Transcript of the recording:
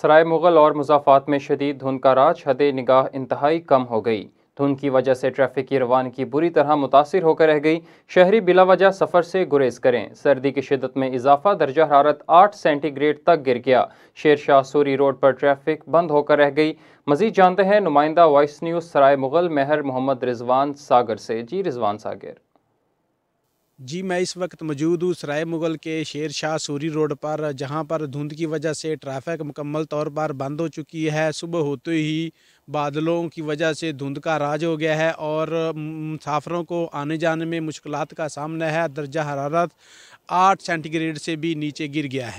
सराय मुग़ल और मुजाफात में शदीद धुंध का राज हद निगाह इंतहाई कम हो गई धुंध की वजह से ट्रैफिक की रवानगी बुरी तरह मुतासर होकर रह गई शहरी बिला वजह सफ़र से गुरेज करें सर्दी की शिदत में इजाफा दर्जा हरारत आठ सेंटीग्रेड तक गिर गया शेर शाह सूरी रोड पर ट्रैफिक बंद होकर रह गई मजीद जानते हैं नुमाइंदा वॉइस न्यूज़ सराय मुग़ल मेहर मोहम्मद रिजवान सागर से जी रिजवान सागर जी मैं इस वक्त मौजूद हूँ सराय मुग़ल के शेर शाह सूरी रोड पर जहाँ पर धुंध की वजह से ट्रैफिक मुकम्मल तौर पर बंद हो चुकी है सुबह होते ही बादलों की वजह से धुंध का राज हो गया है और मुसाफरों को आने जाने में मुश्किल का सामना है दर्जा हरारत आठ सेंटीग्रेड से भी नीचे गिर गया है